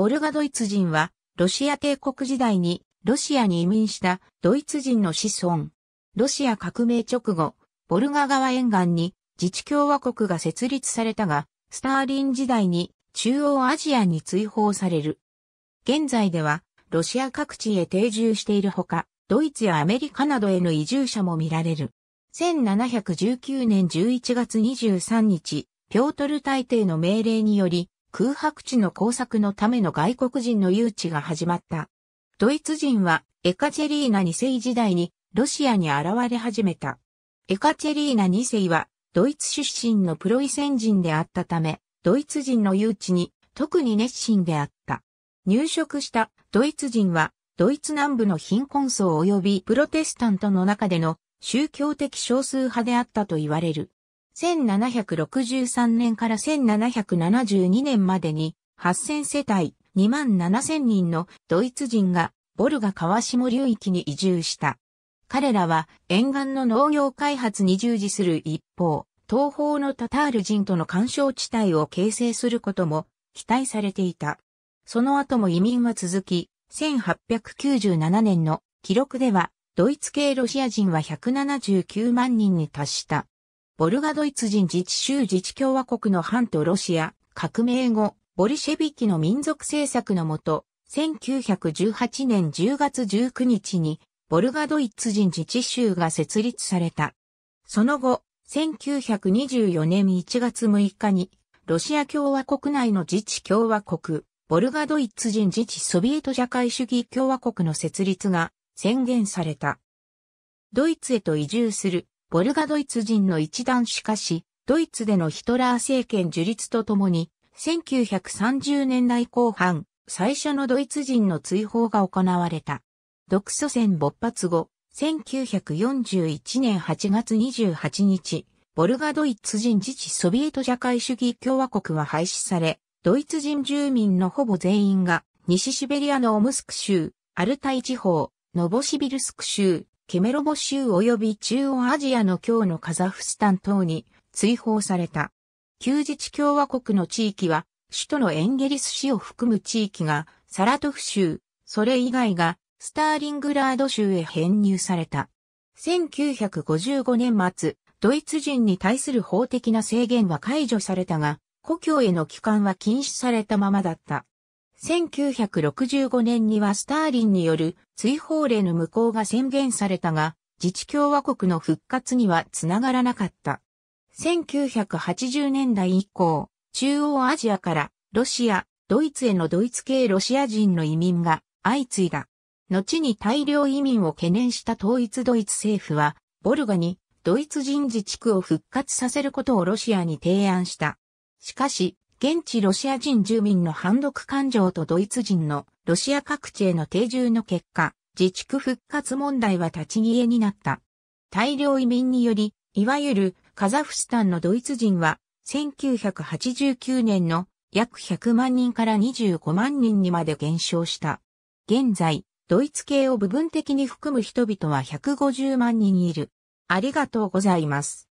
ボルガドイツ人は、ロシア帝国時代に、ロシアに移民したドイツ人の子孫。ロシア革命直後、ボルガ川沿岸に自治共和国が設立されたが、スターリン時代に中央アジアに追放される。現在では、ロシア各地へ定住しているほか、ドイツやアメリカなどへの移住者も見られる。1719年11月23日、ピョートル大帝の命令により、空白地の工作のための外国人の誘致が始まった。ドイツ人はエカチェリーナ2世時代にロシアに現れ始めた。エカチェリーナ2世はドイツ出身のプロイセン人であったため、ドイツ人の誘致に特に熱心であった。入植したドイツ人はドイツ南部の貧困層及びプロテスタントの中での宗教的少数派であったと言われる。1763年から1772年までに8000世帯2万7000人のドイツ人がボルガ川下流域に移住した。彼らは沿岸の農業開発に従事する一方、東方のタタール人との干渉地帯を形成することも期待されていた。その後も移民は続き、1897年の記録では、ドイツ系ロシア人は179万人に達した。ボルガドイツ人自治州自治共和国の反とロシア、革命後、ボリシェビキの民族政策のもと、1918年10月19日に、ボルガドイツ人自治州が設立された。その後、1924年1月6日に、ロシア共和国内の自治共和国、ボルガドイツ人自治ソビエト社会主義共和国の設立が宣言された。ドイツへと移住するボルガドイツ人の一団しかし、ドイツでのヒトラー政権樹立とともに、1930年代後半、最初のドイツ人の追放が行われた。独ソ戦勃発後、1941年8月28日、ボルガドイツ人自治ソビエト社会主義共和国は廃止され、ドイツ人住民のほぼ全員が、西シベリアのオムスク州、アルタイ地方、ノボシビルスク州、ケメロボ州及び中央アジアの今日のカザフスタン等に追放された。旧自治共和国の地域は、首都のエンゲリス市を含む地域がサラトフ州、それ以外がスターリングラード州へ編入された。1955年末、ドイツ人に対する法的な制限は解除されたが、故郷への帰還は禁止されたままだった。1965年にはスターリンによる追放令の無効が宣言されたが、自治共和国の復活にはつながらなかった。1980年代以降、中央アジアからロシア、ドイツへのドイツ系ロシア人の移民が相次いだ。後に大量移民を懸念した統一ドイツ政府は、ボルガにドイツ人自治区を復活させることをロシアに提案した。しかし、現地ロシア人住民の反独感情とドイツ人のロシア各地への定住の結果、自治区復活問題は立ち消えになった。大量移民により、いわゆるカザフスタンのドイツ人は、1989年の約100万人から25万人にまで減少した。現在、ドイツ系を部分的に含む人々は150万人いる。ありがとうございます。